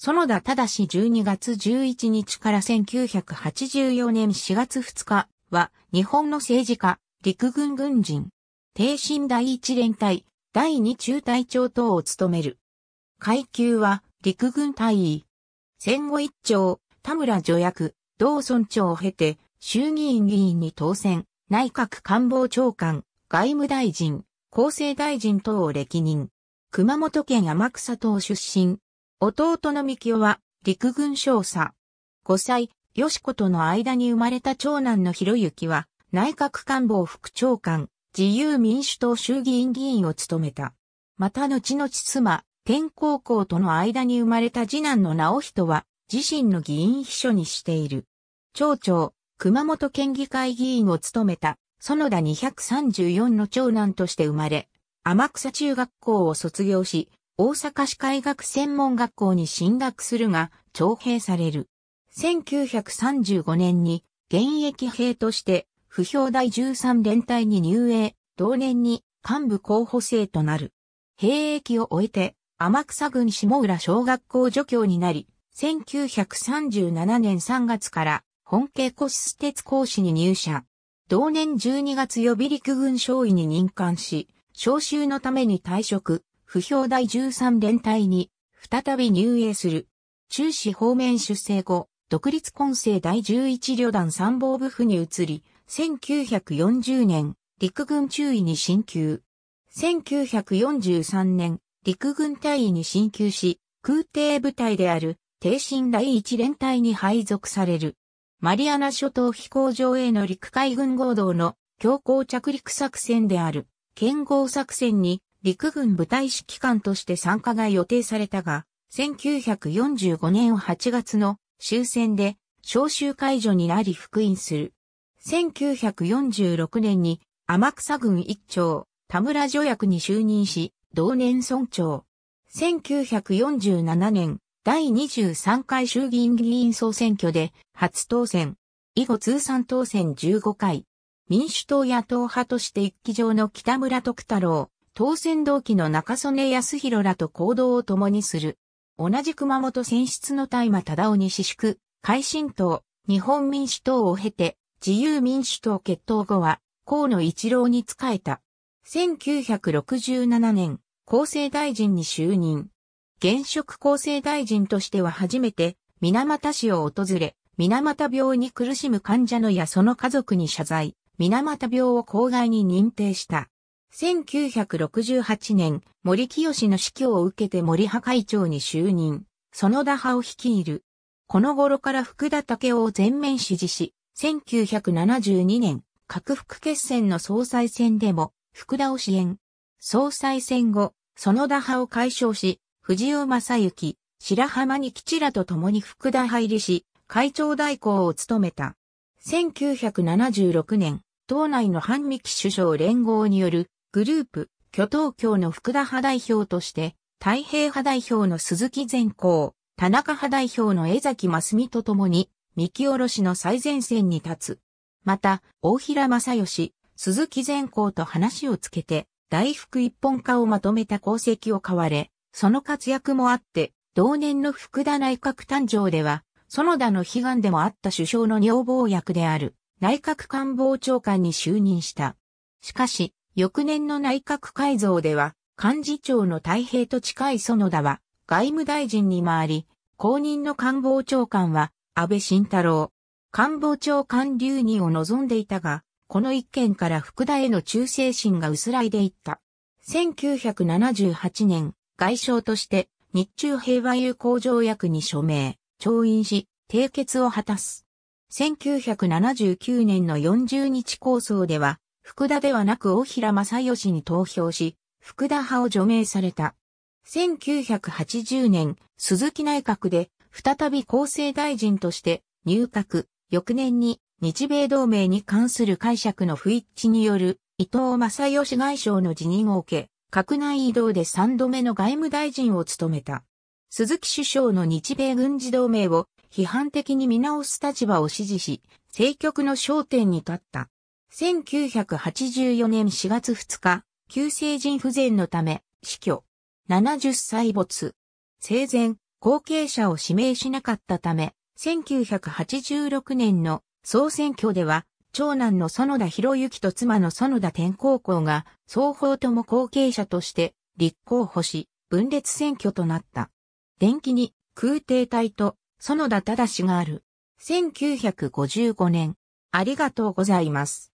園田正12月11日から1984年4月2日は、日本の政治家、陸軍軍人、帝神第一連隊、第二中隊長等を務める。階級は、陸軍隊員。戦後一長、田村助役、同村長を経て、衆議院議員に当選、内閣官房長官、外務大臣、厚生大臣等を歴任。熊本県天草島出身、弟の三清は、陸軍少佐。5歳、吉子との間に生まれた長男の博之は、内閣官房副長官、自由民主党衆議院議員を務めた。また後々妻、天皇校との間に生まれた次男の直人は、自身の議員秘書にしている。町長、熊本県議会議員を務めた、園田234の長男として生まれ、天草中学校を卒業し、大阪市海学専門学校に進学するが、徴兵される。1935年に現役兵として不評第13連隊に入営、同年に幹部候補生となる。兵役を終えて、天草郡下浦小学校助教になり、1937年3月から本家古施鉄講師に入社。同年12月予備陸軍少尉に任官し、召集のために退職。不評第13連隊に、再び入営する。中止方面出征後、独立混成第11旅団参謀部府に移り、1940年、陸軍中尉に進級。1943年、陸軍隊尉に進級し、空挺部隊である、帝身第一連隊に配属される。マリアナ諸島飛行場への陸海軍合同の強行着陸作戦である、剣豪作戦に陸軍部隊指揮官として参加が予定されたが、1945年8月の終戦で召集解除になり復員する。1946年に天草軍一長、田村助役に就任し、同年村長。1947年、第23回衆議院議員総選挙で初当選。以後通算当選15回。民主党野党派として一期上の北村徳太郎、当選同期の中曽根康弘らと行動を共にする。同じ熊本選出の大麻忠夫に私縮、改新党、日本民主党を経て、自由民主党決闘後は、河野一郎に仕えた。1967年、厚生大臣に就任。現職厚生大臣としては初めて、水俣市を訪れ、水俣病に苦しむ患者のやその家族に謝罪、水俣病を公害に認定した。1968年、森清の死去を受けて森派会長に就任、園田派を率いる。この頃から福田武夫を全面支持し、1972年、各副決戦の総裁選でも、福田を支援。総裁選後、園田派を解消し、藤尾正幸、白浜に吉らと共に福田入りし、会長代行を務めた。1976年、党内の反日首相連合によるグループ、巨頭京の福田派代表として、太平派代表の鈴木善光、田中派代表の江崎真澄と共に、三木下ろしの最前線に立つ。また、大平正義、鈴木善光と話をつけて、大福一本化をまとめた功績を買われ、その活躍もあって、同年の福田内閣誕生では、園田の悲願でもあった首相の女房役である、内閣官房長官に就任した。しかし、翌年の内閣改造では、幹事長の太平と近い園田は、外務大臣に回り、後任の官房長官は、安倍晋太郎。官房長官留任を望んでいたが、この一件から福田への忠誠心が薄らいでいった。1978年、外相として、日中平和友好条約に署名、調印し、締結を果たす。1979年の40日構想では、福田ではなく大平正義に投票し、福田派を除名された。1980年、鈴木内閣で、再び厚生大臣として入閣、翌年に日米同盟に関する解釈の不一致による伊藤正義外相の辞任を受け、閣内移動で三度目の外務大臣を務めた。鈴木首相の日米軍事同盟を批判的に見直す立場を支持し、政局の焦点に立った。1984年4月2日、急性腎不全のため、死去。70歳没。生前、後継者を指名しなかったため、1986年の総選挙では、長男の園田博之と妻の園田天皇校が、双方とも後継者として立候補し、分裂選挙となった。電気に空挺隊と園田正がある。1955年。ありがとうございます。